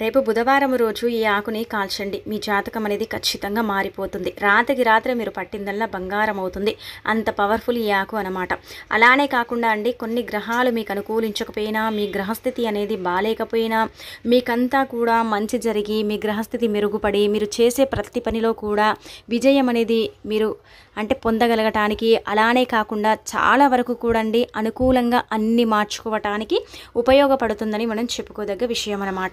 రేపు బుధవారం రోజు ఈ ఆకుని కాల్చండి మీ జాతకం అనేది ఖచ్చితంగా మారిపోతుంది రాత్రికి రాత్రి మీరు పట్టిందల్లా బంగారం అవుతుంది అంత పవర్ఫుల్ ఈ ఆకు అనమాట అలానే కాకుండా అండి కొన్ని గ్రహాలు మీకు అనుకూలించకపోయినా మీ గ్రహస్థితి అనేది బాగాలేకపోయినా మీకంతా కూడా మంచి జరిగి మీ గ్రహస్థితి మెరుగుపడి మీరు చేసే ప్రతి పనిలో కూడా విజయం అనేది మీరు అంటే పొందగలగటానికి అలానే కాకుండా చాలా వరకు కూడా అండి అనుకూలంగా అన్ని మార్చుకోవటానికి ఉపయోగపడుతుందని మనం చెప్పుకోదగ్గ విషయం అనమాట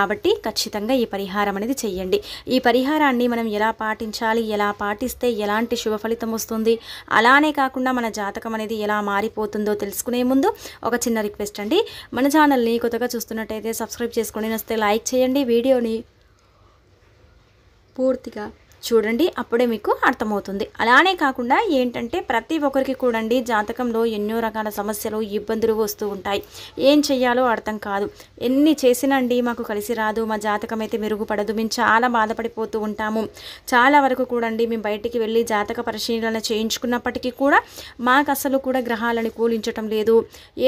కాబట్టి ఖచ్చితంగా ఈ పరిహారం అనేది చెయ్యండి ఈ పరిహారాన్ని మనం ఎలా పాటించాలి ఎలా పాటిస్తే ఎలాంటి శుభ ఫలితం వస్తుంది అలానే కాకుండా మన జాతకం అనేది ఎలా మారిపోతుందో తెలుసుకునే ముందు ఒక చిన్న రిక్వెస్ట్ అండి మన ఛానల్ని కొత్తగా చూస్తున్నట్టయితే సబ్స్క్రైబ్ చేసుకొని నస్తే లైక్ చేయండి వీడియోని పూర్తిగా చూడండి అప్పుడే మీకు అర్థమవుతుంది అలానే కాకుండా ఏంటంటే ప్రతి ఒక్కరికి కూడండి జాతకంలో ఎన్నో రకాల సమస్యలు ఇబ్బందులు వస్తూ ఉంటాయి ఏం చెయ్యాలో అర్థం కాదు ఎన్ని చేసినండి మాకు కలిసి రాదు మా జాతకం అయితే మెరుగుపడదు మేము చాలా బాధపడిపోతూ ఉంటాము చాలా వరకు కూడండి మేము బయటికి వెళ్ళి జాతక పరిశీలన చేయించుకున్నప్పటికీ కూడా మాకు అసలు కూడా గ్రహాలను కూలించటం లేదు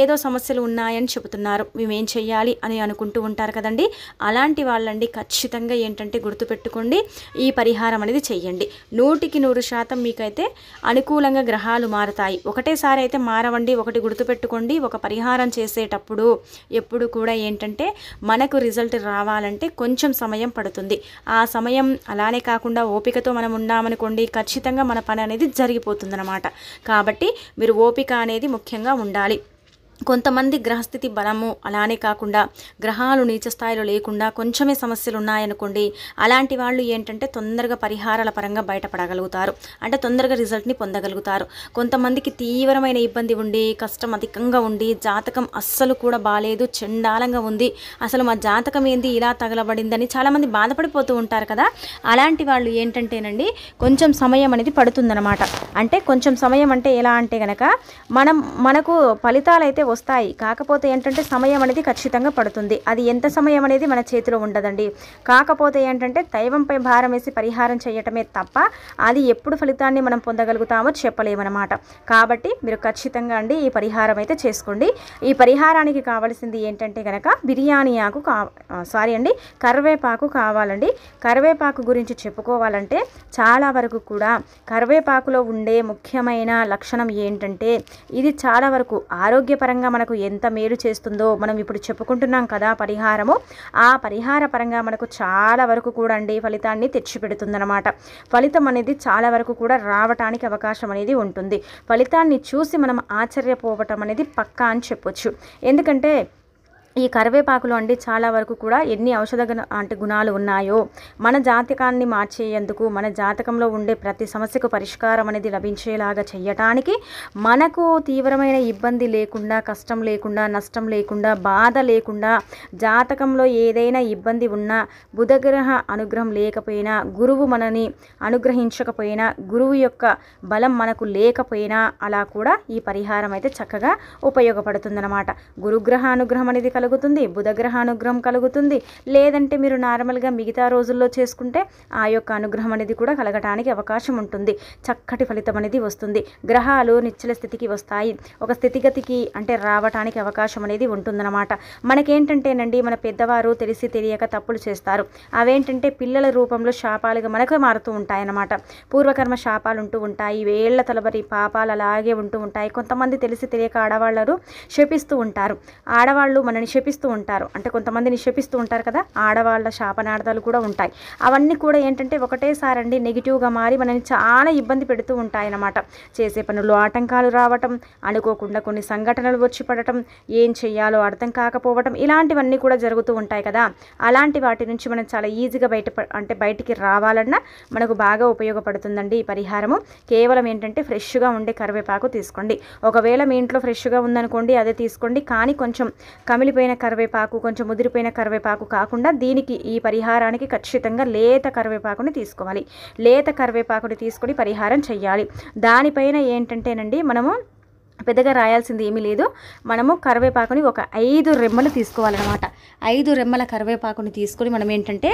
ఏదో సమస్యలు ఉన్నాయని చెబుతున్నారు మేమేం చెయ్యాలి అని అనుకుంటూ ఉంటారు కదండి అలాంటి వాళ్ళండి ఖచ్చితంగా ఏంటంటే గుర్తుపెట్టుకోండి ఈ పరిహారం అనేది చెయ్యండి నూటికి నూరు శాతం మీకైతే అనుకూలంగా గ్రహాలు మారుతాయి ఒకటేసారి అయితే మారవండి ఒకటి గుర్తుపెట్టుకోండి ఒక పరిహారం చేసేటప్పుడు ఎప్పుడు కూడా ఏంటంటే మనకు రిజల్ట్ రావాలంటే కొంచెం సమయం పడుతుంది ఆ సమయం అలానే కాకుండా ఓపికతో మనం ఉన్నామనుకోండి ఖచ్చితంగా మన పని అనేది జరిగిపోతుందన్నమాట కాబట్టి మీరు ఓపిక అనేది ముఖ్యంగా ఉండాలి కొంతమంది గ్రహస్థితి బలము అలానే కాకుండా గ్రహాలు నీచ స్థాయిలో లేకుండా కొంచెమే సమస్యలు ఉన్నాయనుకోండి అలాంటి వాళ్ళు ఏంటంటే తొందరగా పరిహారాల పరంగా బయటపడగలుగుతారు అంటే తొందరగా రిజల్ట్ని పొందగలుగుతారు కొంతమందికి తీవ్రమైన ఇబ్బంది ఉండి కష్టం అధికంగా ఉండి జాతకం అస్సలు కూడా బాగాలేదు చండాలంగా ఉంది అసలు మా జాతకం ఏంది ఇలా తగలబడిందని చాలామంది బాధపడిపోతూ ఉంటారు కదా అలాంటి వాళ్ళు ఏంటంటేనండి కొంచెం సమయం అనేది పడుతుందన్నమాట అంటే కొంచెం సమయం అంటే ఎలా అంటే కనుక మనం మనకు ఫలితాలు అయితే వస్తాయి కాకపోతే ఏంటంటే సమయం అనేది ఖచ్చితంగా పడుతుంది అది ఎంత సమయం అనేది మన చేతిలో ఉండదండి కాకపోతే ఏంటంటే దైవంపై భారం వేసి పరిహారం చేయటమే తప్ప అది ఎప్పుడు ఫలితాన్ని మనం పొందగలుగుతామో చెప్పలేమన్నమాట కాబట్టి మీరు ఖచ్చితంగా అండి ఈ పరిహారం అయితే చేసుకోండి ఈ పరిహారానికి కావలసింది ఏంటంటే కనుక బిర్యానీ ఆకు సారీ అండి కరివేపాకు కావాలండి కరివేపాకు గురించి చెప్పుకోవాలంటే చాలా వరకు కూడా కరివేపాకులో ఉండే ముఖ్యమైన లక్షణం ఏంటంటే ఇది చాలా వరకు ఆరోగ్యపరంగా పరంగా మనకు ఎంత మేలు చేస్తుందో మనం ఇప్పుడు చెప్పుకుంటున్నాం కదా పరిహారము ఆ పరిహార పరంగా మనకు చాలా వరకు కూడా అండి ఫలితాన్ని తెచ్చిపెడుతుందనమాట ఫలితం అనేది చాలా వరకు కూడా రావటానికి అవకాశం అనేది ఉంటుంది ఫలితాన్ని చూసి మనం ఆశ్చర్యపోవటం అనేది పక్కా అని చెప్పొచ్చు ఎందుకంటే ఈ కరివేపాకులో అండి చాలా వరకు కూడా ఎన్ని ఔషధ అంటే గుణాలు ఉన్నాయో మన జాతకాన్ని మార్చేయందుకు మన జాతకంలో ఉండే ప్రతి సమస్యకు పరిష్కారం అనేది లభించేలాగా చేయటానికి మనకు తీవ్రమైన ఇబ్బంది లేకుండా కష్టం లేకుండా నష్టం లేకుండా బాధ లేకుండా జాతకంలో ఏదైనా ఇబ్బంది ఉన్నా బుధగ్రహ అనుగ్రహం లేకపోయినా గురువు మనని అనుగ్రహించకపోయినా గురువు యొక్క బలం మనకు లేకపోయినా అలా కూడా ఈ పరిహారం అయితే చక్కగా ఉపయోగపడుతుందన్నమాట గురుగ్రహ అనుగ్రహం అనేది కలుగుతుంది బుధగ్రహ అనుగ్రహం కలుగుతుంది లేదంటే మీరు నార్మల్గా మిగతా రోజుల్లో చేసుకుంటే ఆ యొక్క అనుగ్రహం అనేది కూడా కలగటానికి అవకాశం ఉంటుంది చక్కటి ఫలితం అనేది వస్తుంది గ్రహాలు నిశ్చల స్థితికి వస్తాయి ఒక స్థితిగతికి అంటే రావటానికి అవకాశం అనేది ఉంటుందన్నమాట మనకేంటంటేనండి మన పెద్దవారు తెలిసి తెలియక తప్పులు చేస్తారు అవేంటంటే పిల్లల రూపంలో శాపాలుగా మనకు మారుతూ ఉంటాయన్నమాట పూర్వకర్మ శాపాలు ఉంటూ ఉంటాయి వేళ్ల తలబరి పాపాలు అలాగే ఉంటూ ఉంటాయి కొంతమంది తెలిసి తెలియక ఆడవాళ్ళరు శపిస్తూ ఉంటారు ఆడవాళ్ళు మనని శపిస్తూ ఉంటారు అంటే కొంతమందిని శపిస్తూ ఉంటారు కదా ఆడవాళ్ళ శాపనార్థాలు కూడా ఉంటాయి అవన్నీ కూడా ఏంటంటే ఒకటేసారి అండి నెగిటివ్గా మారి మనల్ని చాలా ఇబ్బంది పెడుతూ ఉంటాయి అన్నమాట చేసే పనులు ఆటంకాలు రావటం అనుకోకుండా కొన్ని సంఘటనలు వచ్చి పడటం ఏం చేయాలో అర్థం కాకపోవటం ఇలాంటివన్నీ కూడా జరుగుతూ ఉంటాయి కదా అలాంటి వాటి నుంచి మనం చాలా ఈజీగా బయట అంటే బయటికి రావాలన్నా మనకు బాగా ఉపయోగపడుతుందండి ఈ పరిహారము కేవలం ఏంటంటే ఫ్రెష్గా ఉండే కరివేపాకు తీసుకోండి ఒకవేళ మీ ఇంట్లో ఫ్రెష్గా ఉందనుకోండి అదే తీసుకోండి కానీ కొంచెం కమిలిపోయి ముదిరిపోయిన కరివేపాకు కొంచెం ముదిరిపోయిన కరివేపాకు కాకుండా దీనికి ఈ పరిహారానికి ఖచ్చితంగా లేత కరివేపాకుని తీసుకోవాలి లేత కరివేపాకుని తీసుకొని పరిహారం చేయాలి దానిపైన ఏంటంటేనండి మనము పెద్దగా రాయాల్సింది ఏమీ లేదు మనము కరివేపాకుని ఒక ఐదు రెమ్మలు తీసుకోవాలన్నమాట ఐదు రెమ్మల కరివేపాకుని తీసుకొని మనం ఏంటంటే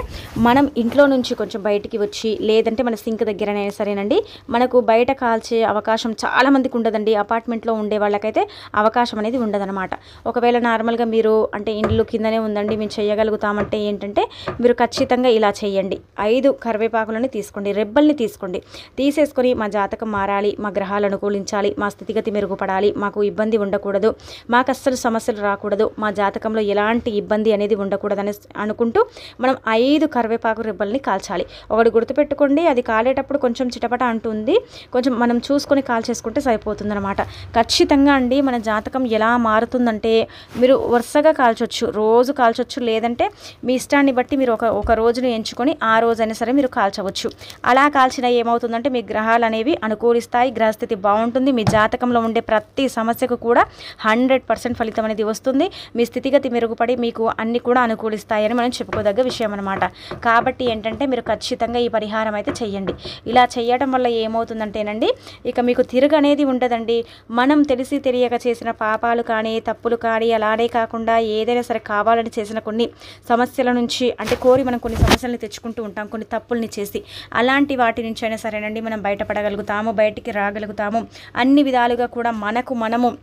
మనం ఇంట్లో నుంచి కొంచెం బయటికి వచ్చి లేదంటే మన సింక్ దగ్గరనైనా సరేనండి మనకు బయట కాల్చే అవకాశం చాలామందికి ఉండదండి అపార్ట్మెంట్లో ఉండే వాళ్ళకైతే అవకాశం అనేది ఉండదనమాట ఒకవేళ నార్మల్గా మీరు అంటే ఇండ్లు కిందనే ఉందండి మేము చేయగలుగుతామంటే ఏంటంటే మీరు ఖచ్చితంగా ఇలా చేయండి ఐదు కరివేపాకులని తీసుకోండి రెబ్బల్ని తీసుకోండి తీసేసుకొని మా జాతకం మారాలి మా గ్రహాలు అనుకూలించాలి మా స్థితిగతి మెరుగుపడాలి ఉండాలి మాకు ఇబ్బంది ఉండకూడదు మాకు అస్సలు సమస్యలు రాకూడదు మా జాతకంలో ఎలాంటి ఇబ్బంది అనేది ఉండకూడదని అనుకుంటూ మనం ఐదు కరివేపాకు రిబ్బల్ని కాల్చాలి ఒకటి గుర్తుపెట్టుకోండి అది కాలేటప్పుడు కొంచెం చిటపట అంటుంది కొంచెం మనం చూసుకొని కాల్ చేసుకుంటే సరిపోతుందనమాట ఖచ్చితంగా అండి మన జాతకం ఎలా మారుతుందంటే మీరు వరుసగా కాల్చొచ్చు రోజు కాల్చొచ్చు లేదంటే మీ ఇష్టాన్ని బట్టి మీరు ఒక ఒక రోజును ఎంచుకొని ఆ రోజైనా సరే మీరు కాల్చవచ్చు అలా కాల్చిన ఏమవుతుందంటే మీ గ్రహాలు అనేవి అనుకూలిస్తాయి గ్రహస్థితి బాగుంటుంది మీ జాతకంలో ఉండే ప్రతి ప్రతి సమస్యకు కూడా హండ్రెడ్ పర్సెంట్ ఫలితం అనేది వస్తుంది మీ స్థితిగతి మెరుగుపడి మీకు అన్ని కూడా అనుకూలిస్తాయని మనం చెప్పుకోదగ్గ విషయం అనమాట కాబట్టి ఏంటంటే మీరు ఖచ్చితంగా ఈ పరిహారం అయితే చేయండి ఇలా చేయడం వల్ల ఏమవుతుందంటేనండి ఇక మీకు తిరుగు అనేది ఉండదండి మనం తెలిసి తెలియక చేసిన పాపాలు కానీ తప్పులు కానీ అలానే కాకుండా ఏదైనా సరే కావాలని చేసిన కొన్ని సమస్యల నుంచి అంటే కోరి మనం కొన్ని సమస్యలను తెచ్చుకుంటూ ఉంటాం కొన్ని తప్పుల్ని చేసి అలాంటి వాటి నుంచి అయినా సరేనండి మనం బయటపడగలుగుతాము బయటికి రాగలుగుతాము అన్ని విధాలుగా కూడా మన como manumo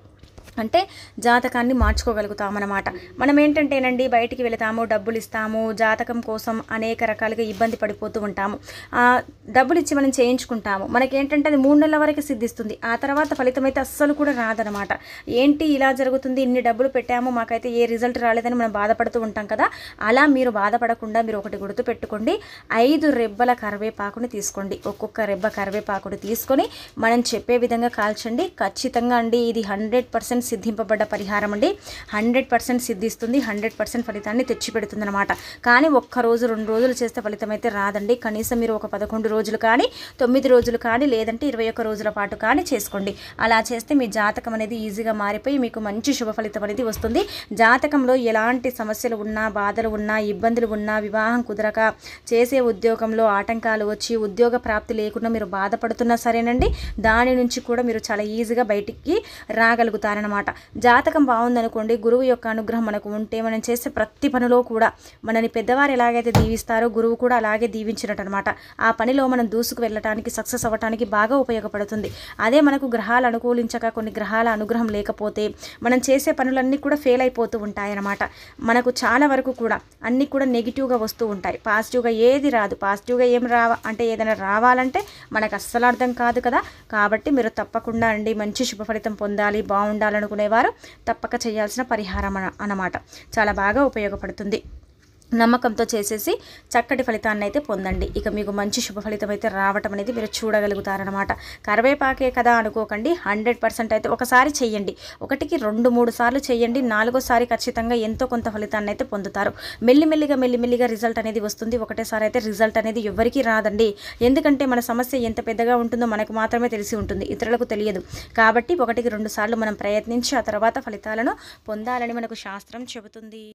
అంటే జాతకాన్ని మార్చుకోగలుగుతామన్నమాట మనం ఏంటంటేనండి బయటికి వెళతాము డబ్బులు ఇస్తాము జాతకం కోసం అనేక రకాలుగా ఇబ్బంది పడిపోతూ ఉంటాము డబ్బులు ఇచ్చి మనం చేయించుకుంటాము మనకేంటంటే అది మూడు నెలల వరకు సిద్ధిస్తుంది ఆ తర్వాత ఫలితం అయితే అస్సలు కూడా రాదనమాట ఏంటి ఇలా జరుగుతుంది ఇన్ని డబ్బులు పెట్టాము మాకైతే ఏ రిజల్ట్ రాలేదని మనం బాధపడుతూ ఉంటాం కదా అలా మీరు బాధపడకుండా మీరు ఒకటి గుర్తు పెట్టుకోండి ఐదు రెబ్బల కరివేపాకుని తీసుకోండి ఒక్కొక్క రెబ్బ కరివేపాకుని తీసుకొని మనం చెప్పే విధంగా కాల్చండి ఖచ్చితంగా అండి ఇది హండ్రెడ్ పర్సెంట్ పర్సెంట్ సిద్ధింపబడ్డ పరిహారం అండి హండ్రెడ్ పర్సెంట్ సిద్ధిస్తుంది హండ్రెడ్ పర్సెంట్ ఫలితాన్ని తెచ్చిపెడుతుంది అనమాట కానీ ఒక్క రోజు రెండు రోజులు చేస్తే ఫలితం అయితే రాదండి కనీసం మీరు ఒక పదకొండు రోజులు కానీ తొమ్మిది రోజులు కానీ లేదంటే ఇరవై ఒక్క రోజుల పాటు కానీ చేసుకోండి అలా చేస్తే మీ జాతకం అనేది ఈజీగా మారిపోయి మీకు మంచి శుభ ఫలితం అనేది వస్తుంది జాతకంలో ఎలాంటి సమస్యలు ఉన్నా బాధలు ఉన్నా ఇబ్బందులు ఉన్నా వివాహం కుదరక చేసే ఉద్యోగంలో ఆటంకాలు వచ్చి ఉద్యోగ ప్రాప్తి లేకుండా మీరు బాధపడుతున్నా సరేనండి దాని నుంచి కూడా మీరు చాలా ఈజీగా బయటికి రాగలుగుతారనమాట అనమాట జాతకం బాగుందనుకోండి గురువు యొక్క అనుగ్రహం మనకు ఉంటే మనం చేసే ప్రతి పనిలో కూడా మనని పెద్దవారు ఎలాగైతే దీవిస్తారో గురువు కూడా అలాగే దీవించినట్టు అనమాట ఆ పనిలో మనం దూసుకు వెళ్ళటానికి సక్సెస్ అవ్వటానికి బాగా ఉపయోగపడుతుంది అదే మనకు గ్రహాలు అనుకూలించక కొన్ని గ్రహాల అనుగ్రహం లేకపోతే మనం చేసే పనులన్నీ కూడా ఫెయిల్ అయిపోతూ ఉంటాయన్నమాట మనకు చాలా వరకు కూడా అన్నీ కూడా నెగిటివ్గా వస్తూ ఉంటాయి పాజిటివ్గా ఏది రాదు పాజిటివ్గా ఏం రావ అంటే ఏదైనా రావాలంటే మనకు అస్సలు అర్థం కాదు కదా కాబట్టి మీరు తప్పకుండా అండి మంచి శుభ ఫలితం పొందాలి బాగుండాలని అనుకునేవారు తప్పక చేయాల్సిన పరిహారం అన్నమాట చాలా బాగా ఉపయోగపడుతుంది నమ్మకంతో చేసేసి చక్కటి ఫలితాన్ని అయితే పొందండి ఇక మీకు మంచి శుభ ఫలితం అయితే రావటం అనేది మీరు చూడగలుగుతారనమాట కరివేపాకే కదా అనుకోకండి హండ్రెడ్ పర్సెంట్ అయితే ఒకసారి చేయండి ఒకటికి రెండు మూడు సార్లు చేయండి నాలుగోసారి ఖచ్చితంగా ఎంతో కొంత ఫలితాన్ని అయితే పొందుతారు మెల్లిమెల్లిగా మెల్లిమెల్లిగా రిజల్ట్ అనేది వస్తుంది ఒకటేసారి అయితే రిజల్ట్ అనేది ఎవరికీ రాదండి ఎందుకంటే మన సమస్య ఎంత పెద్దగా ఉంటుందో మనకు మాత్రమే తెలిసి ఉంటుంది ఇతరులకు తెలియదు కాబట్టి ఒకటికి రెండు సార్లు మనం ప్రయత్నించి ఆ తర్వాత ఫలితాలను పొందాలని మనకు శాస్త్రం చెబుతుంది